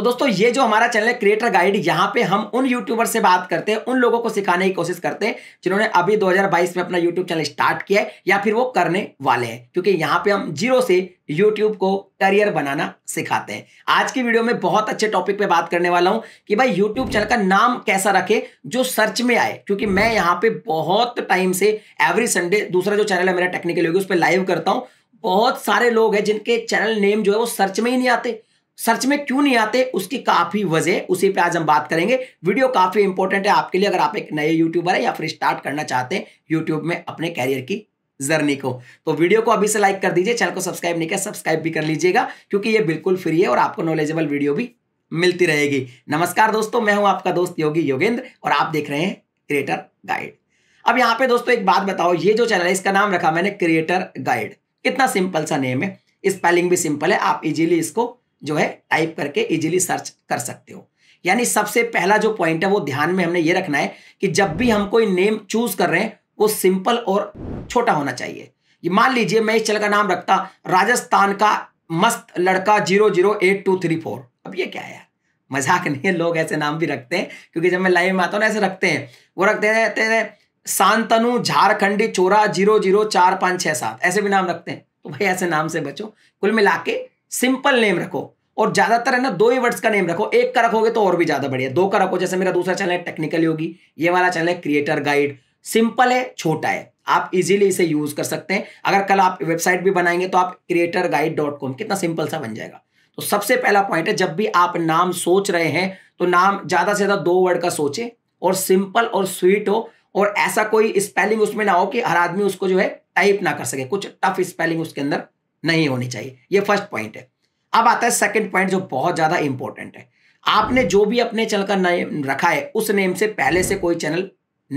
तो दोस्तों ये जो हमारा चैनल है क्रिएटर गाइड यहाँ पे हम उन यूट्यूबर से बात करते हैं उन लोगों को सिखाने की कोशिश करते हैं जिन्होंने अभी 2022 में अपना यूट्यूब चैनल स्टार्ट किया है या फिर वो करने वाले हैं क्योंकि यहाँ पे हम जीरो से यूट्यूब को करियर बनाना सिखाते हैं आज की वीडियो में बहुत अच्छे टॉपिक पे बात करने वाला हूं कि भाई यूट्यूब चैनल का नाम कैसा रखे जो सर्च में आए क्योंकि मैं यहाँ पे बहुत टाइम से एवरी संडे दूसरा जो चैनल है मेरा टेक्निकल योगी उस पर लाइव करता हूँ बहुत सारे लोग हैं जिनके चैनल नेम जो है वो सर्च में ही नहीं आते सर्च में क्यों नहीं आते उसकी काफ़ी वजह उसी पे आज हम बात करेंगे वीडियो काफ़ी इंपॉर्टेंट है आपके लिए अगर आप एक नए यूट्यूबर है या फिर स्टार्ट करना चाहते हैं यूट्यूब में अपने कैरियर की जर्नी को तो वीडियो को अभी से लाइक कर दीजिए चैनल को सब्सक्राइब नहीं किया सब्सक्राइब भी कर लीजिएगा क्योंकि ये बिल्कुल फ्री है और आपको नॉलेजेबल वीडियो भी मिलती रहेगी नमस्कार दोस्तों मैं हूं आपका दोस्त योगी योगेंद्र और आप देख रहे हैं क्रिएटर गाइड अब यहां पे दोस्तों एक बात बताओ ये जो चैनल है इसका नाम रखा मैंने क्रिएटर गाइड कितना सिंपल सा नेम है स्पेलिंग भी सिंपल है आप इजीली इसको जो है टाइप करके इजीली सर्च कर सकते हो यानी सबसे पहला जो पॉइंट है वो ध्यान में हमने ये रखना है कि जब भी हम कोई नेम चूज कर रहे हैं वो सिंपल और छोटा होना चाहिए ये मान लीजिए मैं इस चल का नाम रखता राजस्थान का मस्त लड़का zero zero eight two three four अब ये क्या है मजाक नहीं है लोग ऐसे नाम भी रखते हैं क्योंकि जब मैं लाइव में आता हूँ ना ऐसे रखते हैं वो रखते रहते हैं शांतनु झारखंडी चोरा जीरो जीरो चार पाँच छः सात ऐसे भी नाम रखते हैं तो भाई ऐसे नाम से बचो कुल मिला के सिंपल नेम रखो और ज्यादातर है ना दो ही वर्ड्स का नेम रखो एक का रखोगे तो और भी ज्यादा बढ़िया दो का रखो जैसे मेरा दूसरा चैनल है टेक्निकल योगी ये वाला चैनल है क्रिएटर गाइड सिंपल है छोटा है आप इजीली इसे यूज कर सकते हैं अगर कल आप वेबसाइट भी बनाएंगे तो आप क्रिएटर गाइड डॉट कॉम कितना सिंपल सा बन जाएगा तो सबसे पहला पॉइंट है जब भी आप नाम सोच रहे हैं तो नाम ज्यादा से ज्यादा दो वर्ड का सोचे और सिंपल और स्वीट हो और ऐसा कोई स्पेलिंग उसमें ना हो कि हर आदमी उसको जो है टाइप ना कर सके कुछ टफ स्पेलिंग उसके अंदर नहीं होनी चाहिए ये फर्स्ट पॉइंट है अब आता है सेकंड पॉइंट जो बहुत ज़्यादा इंपॉर्टेंट है आपने जो भी अपने चैनल का नेम रखा है उस नेम से पहले से कोई चैनल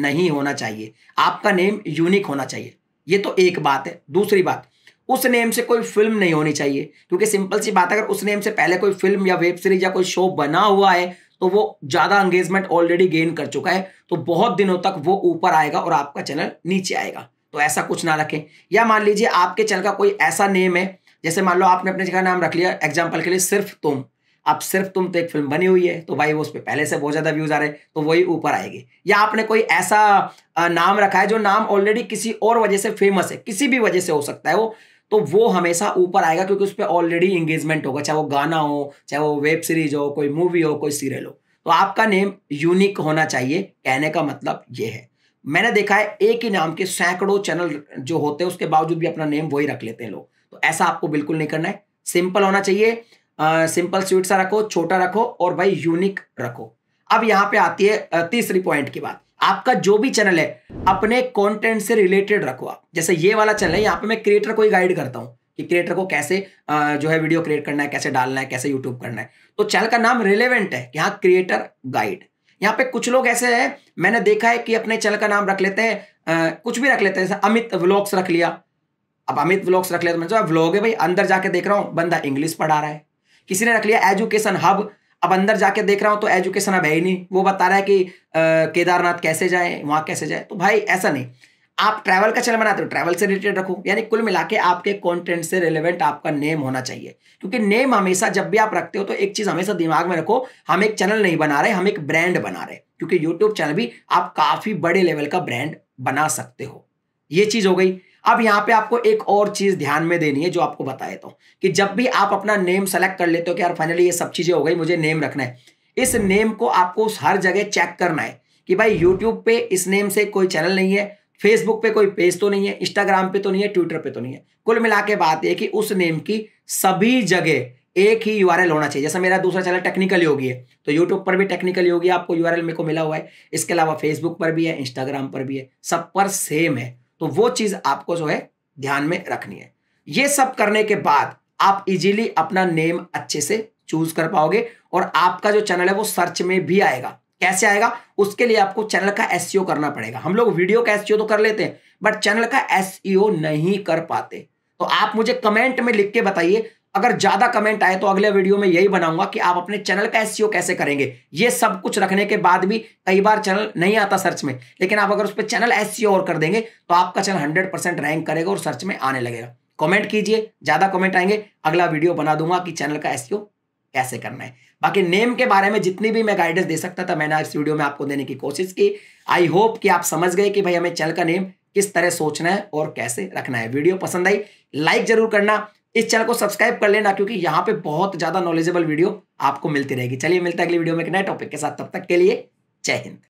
नहीं होना चाहिए आपका नेम यूनिक होना चाहिए ये तो एक बात है दूसरी बात उस नेम से कोई फिल्म नहीं होनी चाहिए क्योंकि सिंपल सी बात अगर उस नेम से पहले कोई फिल्म या वेब सीरीज या कोई शो बना हुआ है तो वो ज़्यादा एंगेजमेंट ऑलरेडी गेन कर चुका है तो बहुत दिनों तक वो ऊपर आएगा और आपका चैनल नीचे आएगा तो ऐसा कुछ ना रखें या मान लीजिए आपके चैनल का कोई ऐसा नेम है जैसे मान लो आपने अपने जगह नाम रख लिया एग्जाम्पल के लिए सिर्फ तुम अब सिर्फ तुम तो एक फिल्म बनी हुई है तो भाई वो उस पर पहले से बहुत ज़्यादा व्यूज़ आ रहे हैं तो वही ऊपर आएगी या आपने कोई ऐसा नाम रखा है जो नाम ऑलरेडी किसी और वजह से फेमस है किसी भी वजह से हो सकता है वो तो वो हमेशा ऊपर आएगा क्योंकि उस पर ऑलरेडी इंगेजमेंट होगा चाहे वो गाना हो चाहे वो वेब सीरीज हो कोई मूवी हो कोई सीरियल हो तो आपका नेम यूनिक होना चाहिए कहने का मतलब ये है मैंने देखा है एक ही नाम के सैकड़ों चैनल जो होते हैं उसके बावजूद भी अपना नेम वही रख लेते हैं लोग तो ऐसा आपको बिल्कुल नहीं करना है सिंपल होना चाहिए सिंपल स्वीट सा रखो छोटा रखो और भाई यूनिक रखो अब यहां पे आती है तीसरी पॉइंट की बात आपका जो भी चैनल है अपने कॉन्टेंट से रिलेटेड रखो आप जैसे ये वाला चैनल है यहाँ पे मैं क्रिएटर को ही गाइड करता हूँ कि क्रिएटर को कैसे जो है वीडियो क्रिएट करना है कैसे डालना है कैसे यूट्यूब करना है तो चैनल का नाम रिलेवेंट है यहाँ क्रिएटर गाइड यहाँ पे कुछ लोग ऐसे हैं मैंने देखा है कि अपने चैनल का नाम रख लेते हैं कुछ भी रख लेते हैं जैसे अमित व्लॉग्स रख लिया अब अमित व्लॉग्स रख लिया तो मैंने व्लॉग है भाई अंदर जाके देख रहा हूँ बंदा इंग्लिश पढ़ा रहा है किसी ने रख लिया एजुकेशन हब अब अंदर जाके देख रहा हूँ तो एजुकेशन अब है ही नहीं वो बता रहा है कि केदारनाथ कैसे जाए वहाँ कैसे जाए तो भाई ऐसा नहीं आप ट्रैवल का चैनल बनाते हो ट्रैवल से रिलेटेड रखो यानी कुल मिला के आपके कंटेंट से रिलेवेंट आपका नेम होना चाहिए क्योंकि नेम हमेशा जब भी आप रखते हो तो एक चीज हमेशा दिमाग में रखो हम एक चैनल नहीं बना रहे हम एक ब्रांड बना रहे क्योंकि यूट्यूब चैनल भी आप काफी बड़े लेवल का ब्रांड बना सकते हो ये चीज हो गई अब यहाँ पे आपको एक और चीज ध्यान में देनी है जो आपको देता था कि जब भी आप अपना नेम सेलेक्ट कर लेते हो कि यार फाइनली ये सब चीजें हो गई मुझे नेम रखना है इस नेम को आपको हर जगह चेक करना है कि भाई यूट्यूब पे इस नेम से कोई चैनल नहीं है फेसबुक पे कोई पेज तो नहीं है इंस्टाग्राम पे तो नहीं है ट्विटर पे तो नहीं है कुल मिला के बात यह कि उस नेम की सभी जगह एक ही यू होना चाहिए जैसा मेरा दूसरा चैनल टेक्निकल योगी है तो यूट्यूब पर भी टेक्निकल योगी आपको यू मेरे को मिला हुआ है इसके अलावा फेसबुक पर भी है इंस्टाग्राम पर भी है सब पर सेम है तो वो चीज़ आपको जो है ध्यान में रखनी है ये सब करने के बाद आप इजीली अपना नेम अच्छे से चूज कर पाओगे और आपका जो चैनल है वो सर्च में भी आएगा कैसे आएगा उसके लिए आपको चैनल का एस e करना पड़ेगा हम लोग वीडियो का एस e तो कर लेते हैं बट चैनल का एस e नहीं कर पाते तो आप मुझे कमेंट में लिख के बताइए अगर ज्यादा कमेंट आए तो अगले वीडियो में यही बनाऊंगा कि आप अपने चैनल का एस कैसे करेंगे ये सब कुछ रखने के बाद भी कई बार चैनल नहीं आता सर्च में लेकिन आप अगर उस पर चैनल एस और कर देंगे तो आपका चैनल हंड्रेड परसेंट रैंक करेगा और सर्च में आने लगेगा कमेंट कीजिए ज्यादा कमेंट आएंगे अगला वीडियो बना दूंगा कि चैनल का एस कैसे करना है बाकी नेम के बारे में जितनी भी मैं गाइडेंस दे सकता था मैंने इस वीडियो में आपको देने की कोशिश की आई होप कि आप समझ गए कि भाई हमें चैनल का नेम किस तरह सोचना है और कैसे रखना है वीडियो पसंद आई लाइक जरूर करना इस चैनल को सब्सक्राइब कर लेना क्योंकि यहाँ पे बहुत ज्यादा नॉलेजेबल वीडियो आपको मिलती रहेगी चलिए मिलता है अगली वीडियो में एक नए टॉपिक के साथ तब तक के लिए जय हिंद